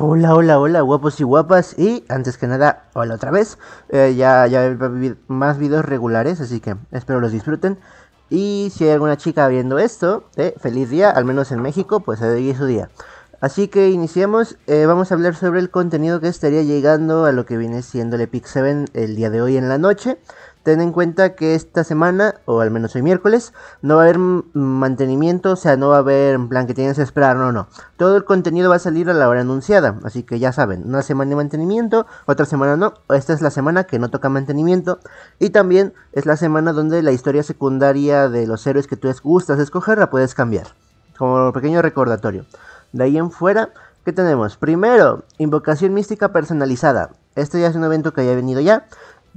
Hola, hola, hola, guapos y guapas. Y antes que nada, hola otra vez. Eh, ya, ya, a haber más videos regulares, así que espero los disfruten. Y si hay alguna chica viendo esto, eh, feliz día, al menos en México, pues ahí su día. Así que iniciamos, eh, vamos a hablar sobre el contenido que estaría llegando a lo que viene siendo el Epic 7 el día de hoy en la noche. Ten en cuenta que esta semana, o al menos hoy miércoles, no va a haber mantenimiento, o sea, no va a haber en plan que tienes que esperar, no, no. Todo el contenido va a salir a la hora anunciada, así que ya saben, una semana de mantenimiento, otra semana no. Esta es la semana que no toca mantenimiento y también es la semana donde la historia secundaria de los héroes que tú les gustas escoger la puedes cambiar, como pequeño recordatorio. De ahí en fuera, ¿qué tenemos? Primero, invocación mística personalizada. Este ya es un evento que haya venido ya.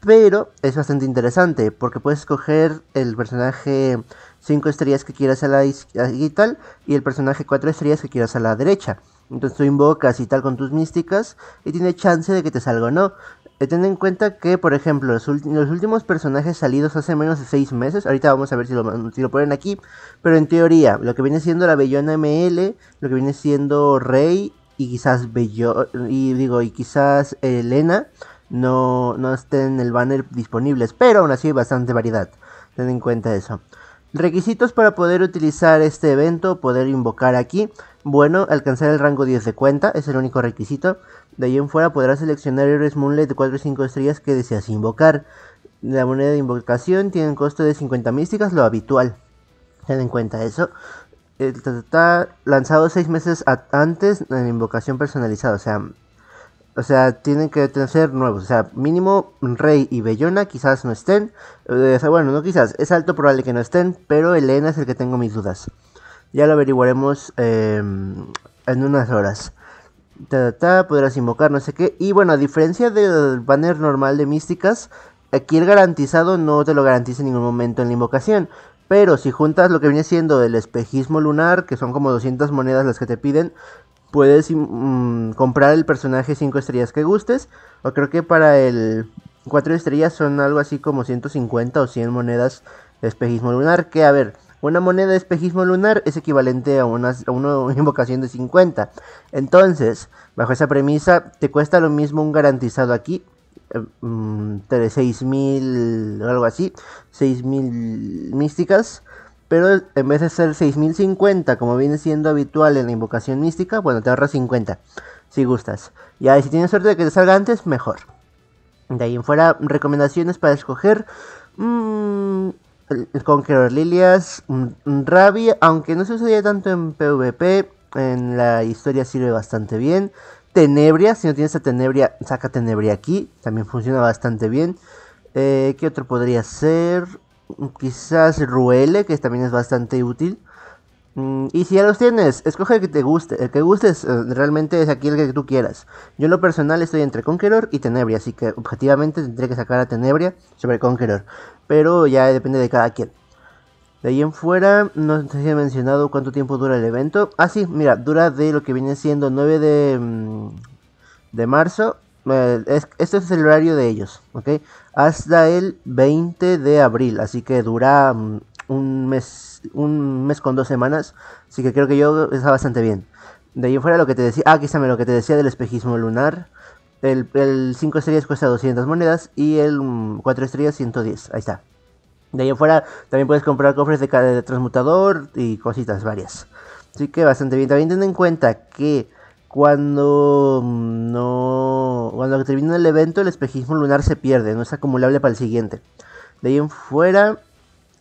Pero es bastante interesante porque puedes escoger el personaje 5 estrellas que quieras a la y tal y el personaje 4 estrellas que quieras a la derecha. Entonces tú invocas y tal con tus místicas y tiene chance de que te salga o no. Eh, ten en cuenta que, por ejemplo, los, últimos personajes salidos hace menos de 6 meses, ahorita vamos a ver si lo, ponen aquí, pero en teoría, lo que viene siendo la Bellona ML, lo que viene siendo Rey y quizás Bello, y digo, y quizás Elena, no, estén en el banner disponibles, pero aún así hay bastante variedad. Ten en cuenta eso. Requisitos para poder utilizar este evento, poder invocar aquí. Bueno, alcanzar el rango 10 de cuenta, es el único requisito. De ahí en fuera podrás seleccionar héroes Moonlight de 4 o 5 estrellas que deseas invocar. La moneda de invocación tiene un costo de 50 místicas, lo habitual. Ten en cuenta eso. Está lanzado 6 meses antes en invocación personalizada, o sea, o sea, tienen que ser nuevos. O sea, mínimo Rey y Bellona quizás no estén. Eh, o sea, bueno, no quizás. Es alto probable que no estén. Pero Elena es el que tengo mis dudas. Ya lo averiguaremos em, en unas horas. Ta, podrás invocar no sé qué. Y bueno, a diferencia del banner normal de místicas, aquí el garantizado no te lo garantiza en ningún momento en la invocación. Pero si juntas lo que viene siendo el espejismo lunar, que son como 200 monedas las que te piden, puedes mm, comprar el personaje 5 estrellas que gustes. O creo que para el 4 estrellas son algo así como 150 o 100 monedas de espejismo lunar. Que a ver, una moneda de espejismo lunar es equivalente a una, invocación de 50. Entonces, bajo esa premisa, te cuesta lo mismo un garantizado aquí eh, mm, mil, algo así, 6.000 místicas pero en vez de ser 6050, como viene siendo habitual en la invocación mística, bueno, te ahorras 50, si gustas. Ya, y si tienes suerte de que te salga antes, mejor. De ahí en fuera, recomendaciones para escoger. Mm, Conqueror Lilias, Rabia. aunque no se usaría tanto en PvP, en la historia sirve bastante bien. Tenebria, si no tienes a Tenebria, saca Tenebria aquí, también funciona bastante bien. Eh, ¿Qué otro podría ser? Mm, quizás Ruele, que también es bastante útil. Mm, y si ya los tienes, escoge el que te guste. El que gustes eh, realmente es aquí el que tú quieras. Yo en lo personal estoy entre Conqueror y Tenebria, así que objetivamente tendré que sacar a Tenebria sobre Conqueror. Pero ya depende de cada quien. De ahí en fuera, no sé si he mencionado cuánto tiempo dura el evento. Ah, sí, mira, dura de lo que viene siendo 9 de, mm, de marzo este es el horario de ellos, ¿ok? Hasta el 20 de abril, así que dura mm, un mes, un mes con dos semanas, así que creo que yo está bastante bien. De ahí fuera lo que te decía, ah, aquí está lo que te decía del espejismo lunar. El, 5 estrellas cuesta 200 monedas y el 4 mm, estrellas 110, ahí está. De ahí afuera también puedes comprar cofres de transmutador y cositas varias. Así que bastante bien. También ten en cuenta que cuando mm, no cuando termina el evento el espejismo lunar se pierde, no es acumulable para el siguiente. De ahí en fuera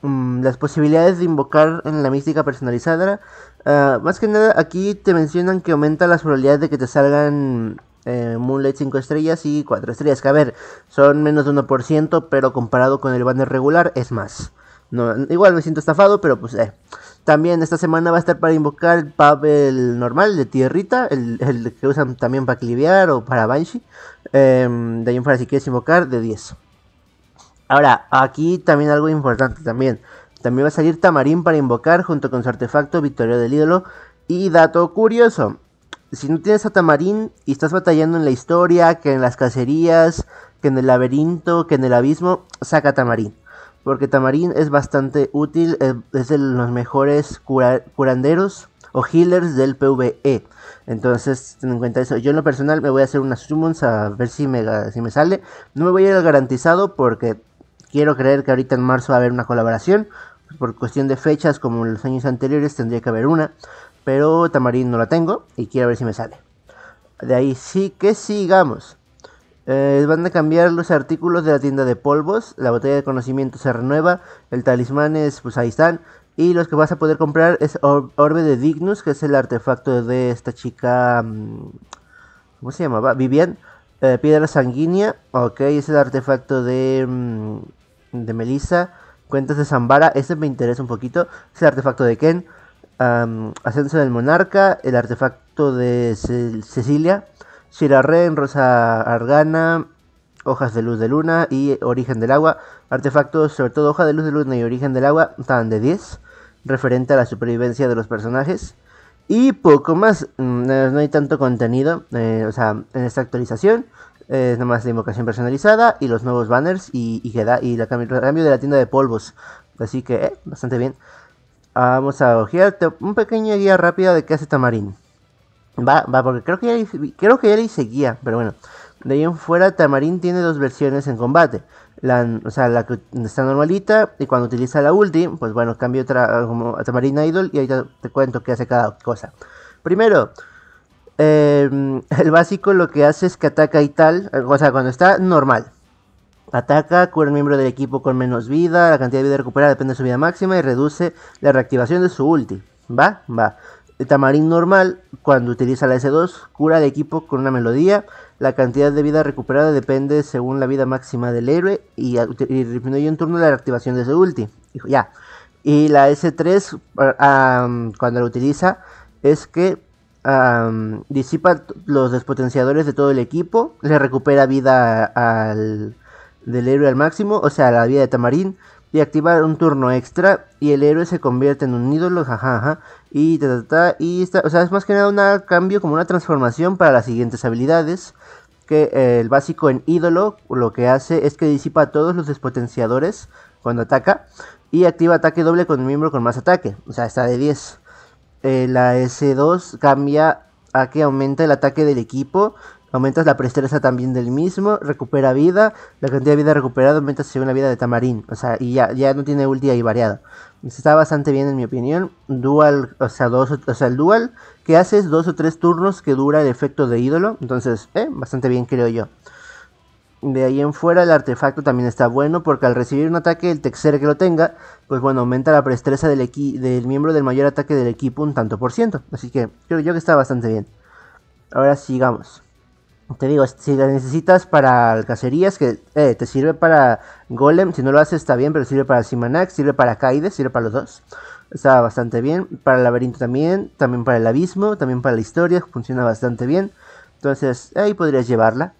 mm, las posibilidades de invocar en la mística personalizada ah, más que nada aquí te mencionan que aumenta las probabilidades de que te salgan eh, Moonlight 5 estrellas y 4 estrellas, que a ver, son menos de 1%, pero comparado con el banner regular es más. igual me siento estafado, pero pues eh. También esta semana va a estar para invocar el Pavel normal de tierrita, el, el que usan también para cliviar o para banshee. Em, de ahí en fuera si quieres invocar de 10. Ahora, aquí también algo importante también. También va a salir Tamarín para invocar junto con su artefacto victoria del Ídolo. Y dato curioso, si no tienes a Tamarín y estás batallando en la historia, que en las cacerías, que en el laberinto, que en el abismo, saca Tamarín porque Tamarín es bastante útil, es de los mejores curanderos o healers del PvE. Entonces, ten en cuenta eso. Yo en lo personal me voy a hacer unas summons a ver si me, si me sale. No me voy a ir al garantizado porque quiero creer que ahorita en marzo va a haber una colaboración. Por cuestión de fechas, como en los años anteriores, tendría que haber una. Pero Tamarín no la tengo y quiero ver si me sale. De ahí sí que sigamos. Eh, van a cambiar los artículos de la tienda de polvos. La botella de conocimiento se renueva. El talismán es, pues ahí están. Y los que vas a poder comprar es Orbe de Dignus, que es el artefacto de esta chica. Mm, ¿Cómo se llamaba? Vivian. Eh, piedra sanguínea. Ok, es el artefacto de. Mm, de Melissa. Cuentas de Zambara. Este me interesa un poquito. Es el artefacto de Ken. Ascenso del Monarca. El artefacto de Cecilia. Shira Rosa Argana, Hojas de Luz de Luna y Origen del Agua. Artefactos, sobre todo Hoja de Luz de Luna y Origen del Agua, están de 10, referente a la supervivencia de los personajes. Y poco más, mm, no hay tanto contenido, eh, o sea, en esta actualización eh, es nomás la invocación personalizada y los nuevos banners y, y, y la cambio, de la tienda de polvos. Así que, eh, bastante bien. Ah, vamos a ojear un pequeño guía rápida de qué hace Tamarín. Va, va, porque creo que, ya creo que ya seguía, pero bueno. De ahí en fuera, Tamarín tiene dos versiones en combate. La, o sea, la que está normalita y cuando utiliza la ulti, pues bueno, cambia otra como a Idol y ahí te, cuento qué hace cada cosa. Primero, em, el básico lo que hace es que ataca y tal, o sea, cuando está normal. Ataca, cura un miembro del equipo con menos vida, la cantidad de vida recuperada depende de su vida máxima y reduce la reactivación de su ulti. ¿Va? Va. El tamarín normal, cuando utiliza la S2, cura al equipo con una melodía. La cantidad de vida recuperada depende según la vida máxima del héroe y, y disminuye un turno la reactivación de su ulti. ya. Y la S3, ah, cuando la utiliza, es que disipa los despotenciadores de todo el equipo, le recupera vida al, del héroe al máximo, o sea, la vida de Tamarín, y activar un turno extra y el héroe se convierte en un ídolo, jajaja, y ta, ta, ta, y o sea, es más que nada un cambio como una transformación para las siguientes habilidades, que eh, el básico en ídolo lo que hace es que disipa todos los despotenciadores cuando ataca y activa ataque doble con el miembro con más ataque, o sea, está de 10. Eh, la S2 cambia a que aumenta el ataque del equipo aumentas la prestreza también del mismo, recupera vida, la cantidad de vida recuperada aumenta según la vida de Tamarín, o sea, y ya, no tiene ulti ahí variado. Está bastante bien en mi opinión, dual, o sea, dos, o sea, el dual que haces dos o tres turnos que dura el efecto de ídolo, entonces, eh, bastante bien creo yo. De ahí en fuera el artefacto también está bueno porque al recibir un ataque el Texer que lo tenga, pues bueno, aumenta la prestreza del miembro del mayor ataque del equipo un tanto por ciento. Así que creo yo que está bastante bien. Ahora sigamos. Te digo, si la necesitas para alcacerías, que eh, te sirve para Golem, si no lo haces está bien, pero sirve para Simanax, sirve para Kaide, sirve para los dos. Está bastante bien. Para el laberinto también, también para el abismo, también para la historia, funciona bastante bien. Entonces ahí podrías llevarla.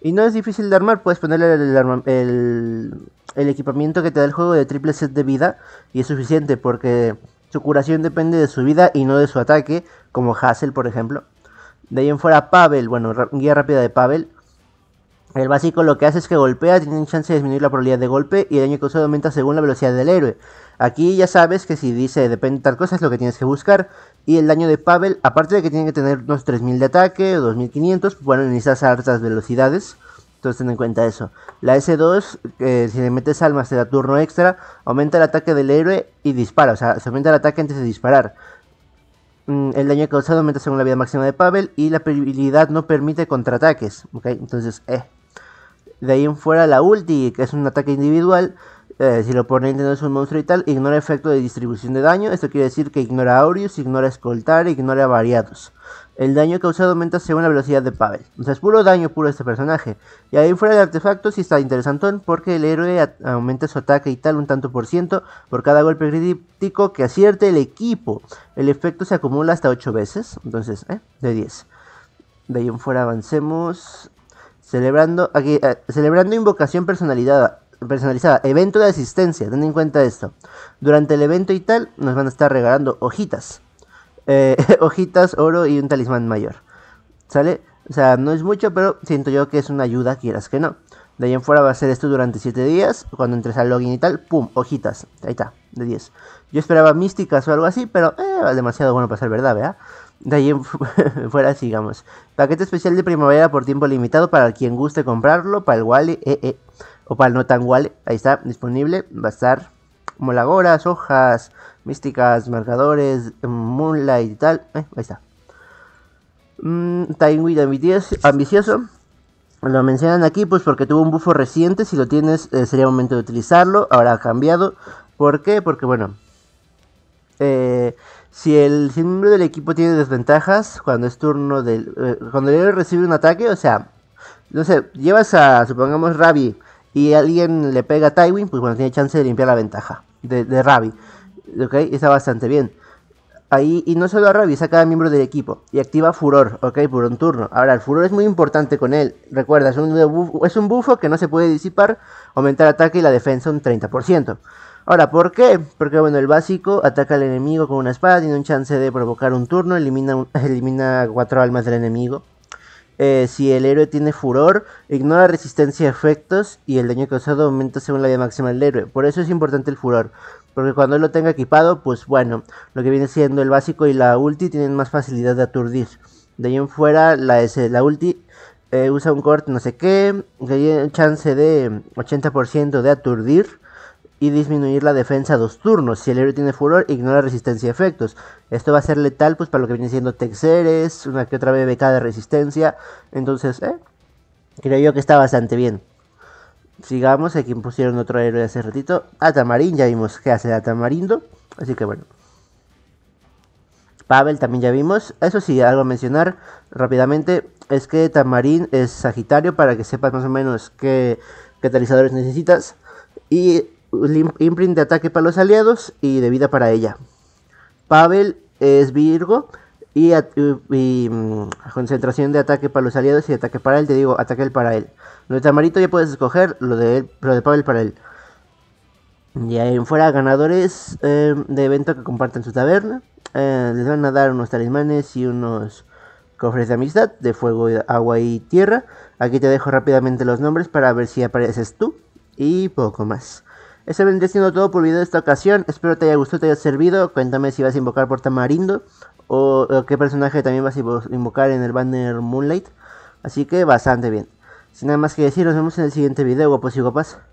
Y no es difícil de armar, puedes ponerle el, el, equipamiento que te da el juego de triple set de vida y es suficiente porque su curación depende de su vida y no de su ataque, como Hassel por ejemplo. De ahí en fuera Pavel, bueno, guía rápida de Pavel. El básico lo que hace es que golpea, tiene chance de disminuir la probabilidad de golpe y el daño causado aumenta según la velocidad del héroe. Aquí ya sabes que si dice depende de tal cosa es lo que tienes que buscar. Y el daño de Pavel, aparte de que tiene que tener unos 3000 de ataque, o 2500, bueno, necesitas altas velocidades. Entonces ten en cuenta eso. La S2, que eh, si le metes almas, te da turno extra, aumenta el ataque del héroe y dispara. O sea, se aumenta el ataque antes de disparar. Mm, el daño causado aumenta según la vida máxima de Pavel y la habilidad no permite contraataques. ¿okay? Entonces, eh. De ahí en fuera la ulti, que es un ataque individual, eh, si lo pone no es un monstruo y tal, ignora efecto de distribución de daño. Esto quiere decir que ignora Aureus, ignora Escoltar, ignora Variados. El daño causado aumenta según la velocidad de Pavel. O sea, es puro daño puro este personaje. Y ahí fuera de artefactos sí está interesantón porque el héroe aumenta su ataque y tal un tanto por ciento por cada golpe crítico que acierte el equipo. El efecto se acumula hasta 8 veces. Entonces, ¿eh? de 10. De ahí en fuera avancemos. Celebrando, aquí, eh, celebrando invocación personalizada, personalizada, evento de asistencia, ten en cuenta esto. Durante el evento y tal, nos van a estar regalando hojitas. Eh, hojitas, oro y un talismán mayor. ¿Sale? O sea, no es mucho, pero siento yo que es una ayuda, quieras que no. De ahí en fuera va a ser esto durante 7 días. Cuando entres al login y tal, ¡pum! Hojitas. Ahí está, de 10. Yo esperaba místicas o algo así, pero eh, demasiado bueno para ser verdad, ¿verdad? De ahí en fuera sigamos. Paquete especial de primavera por tiempo limitado para quien guste comprarlo, para el Wally, eh, eh. Opal, no tan Ahí está disponible. Va a estar molagoras, hojas, místicas, marcadores, moonlight y tal. Eh, ahí está. Mm, Ambitious... ambicioso. Lo mencionan aquí pues porque tuvo un buffo reciente. Si lo tienes eh, sería momento de utilizarlo. Ahora ha cambiado. ¿Por qué? Porque bueno. Eh, si el miembro del equipo tiene desventajas cuando es turno del... Eh, cuando el recibe un ataque, o sea, no sé, llevas a, supongamos, Rabi y alguien le pega a Tywin, pues bueno, tiene chance de limpiar la ventaja de, de Ravi. ¿Ok? Está bastante bien. Ahí, y no solo a Ravi, saca a cada miembro del equipo y activa Furor, ¿ok? Por un turno. Ahora, el Furor es muy importante con él. Recuerda, es un, bufo, que no se puede disipar, aumentar ataque y la defensa un 30%. Ahora, ¿por qué? Porque, bueno, el básico ataca al enemigo con una espada, tiene un chance de provocar un turno, elimina, elimina cuatro almas del enemigo. Eh, si el héroe tiene furor, ignora resistencia a efectos y el daño causado aumenta según la vida máxima del héroe. Por eso es importante el furor. Porque cuando él lo tenga equipado, pues bueno, lo que viene siendo el básico y la ulti tienen más facilidad de aturdir. De ahí en fuera, la, la ulti eh, usa un corte no sé qué, que tiene un chance de 80% de aturdir y disminuir la defensa dos turnos. Si el héroe tiene furor, ignora resistencia y efectos. Esto va a ser letal pues para lo que viene siendo Texeres, una que otra BBK de resistencia. Entonces, eh, creo yo que está bastante bien. Sigamos, aquí pusieron otro héroe hace ratito. Atamarín, ya vimos qué hace Atamarindo. Así que bueno. Pavel también ya vimos. Eso sí, algo a mencionar rápidamente es que Tamarín es Sagitario para que sepas más o menos qué catalizadores necesitas. Y imprint de ataque para los aliados y de vida para ella. Pavel es Virgo y, mm, concentración de ataque para los aliados y ataque para él. Te digo, ataque él para él. Lo de Tamarito ya puedes escoger, lo de, de Pavel para él. Y ahí en fuera, ganadores em, de evento que comparten su taberna. Eh, les van a dar unos talismanes y unos cofres de amistad de fuego, agua y tierra. Aquí te dejo rápidamente los nombres para ver si apareces tú y poco más. Eso vendría siendo todo por el video de esta ocasión. Espero te haya gustado, te haya servido. Cuéntame si vas a invocar por Tamarindo o, o qué personaje también vas a invocar en el banner Moonlight. Así que bastante bien. Sin nada más que decir, nos vemos en el siguiente video, guapos y guapas.